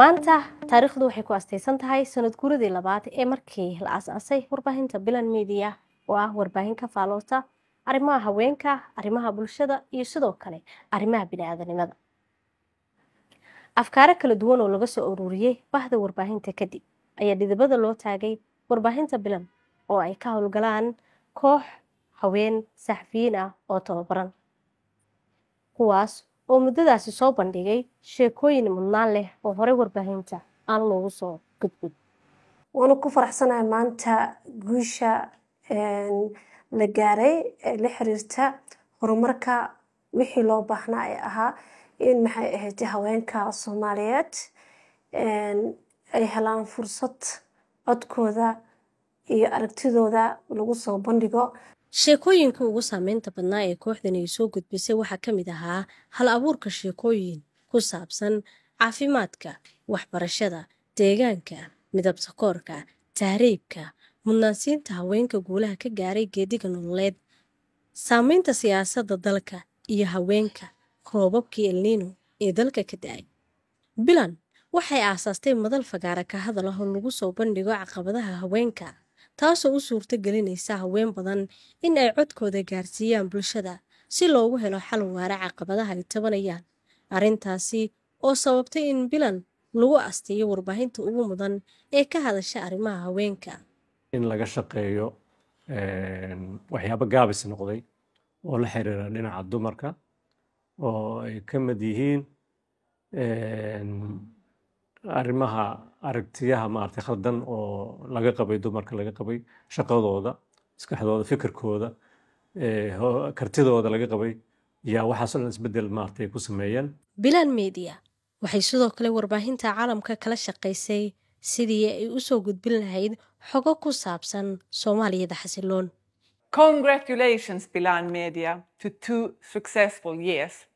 maanta taariikhdu waxay ku astaysan tahay sanad guradii labaad ee markii la asaasay warbaahinta bilan media oo ah warbaahin ka faaloota arrimaha haweenka arrimaha bulshada iyo sidoo kale arrimaha bini-aadanimada afkaaro kala duwan oo laga soo ururiyey bahda warbaahinta kadib ayaa dhidibada loo taagay warbaahinta bilan oo ay ka howlgalaan koox haween saxafiyiin ah oo tababaran kuwaas oo muddadaasi soo bandhigay sheekooyin mudnaan leh oo horey warbaahinta aan loogu soo gudgud waanu ku faraxsanahay maanta guusha la gaaray ee la xiriirta horumarka wixii loo baahnaa ee ahaa in maxay ahayd haweenka soomaaliyeed ay helaan fursad codkooda iyo aragtidooda lagu soo bandhigo sheekooyinka ugu saameynta badnaa ee kooxdan ay soo gudbisay waxaa ka mid ahaa hal abuurka sheekooyin ku saabsan caafimaadka waxbarashada deegaanka midabta koorka tahriibka mudnaansiinta haweenka guulaha ka gaaray geediga nololeed saameynta siyaasadda dalka iyo haweenka roobabkii elniino ee dalka ka da-ay bilan waxay aasaastay madal fagaara ka hadal ah lagu soo bandhigo caqabadaha haweenka taasoo u suurto gelinaysa haween badan in ay codkooda gaarsiiyaan bulshada si loogu helo xal waara caqabadaha ay tabanayaan arrintaasi oo sababtay in bilan lagu asteeyo warbaahinta ugu mudan ee ka hadasha arrimaha haweenka in laga shaqeeyo ehm, waxyaabo gaabis noqday oo la xiriira dhinaca dumarka oo ay ka mid yihiin ehm, arimaha aragtiyaha maaragtay khaldan oo laga qabay dumarka laga qabay shaqadooda maskaxdooda fikirkooda eh, kartidooda laga qabay yaa waxaaso dhan isbeddel maaragtay ku sameeyeen bilaan media waxay sidoo kale warbaahinta caalamka kala shaqaysay sidii ay u soo gudbin lahayd xogo ku saabsan soomaaliyada xasiloon congratulations bilaan media to two successful years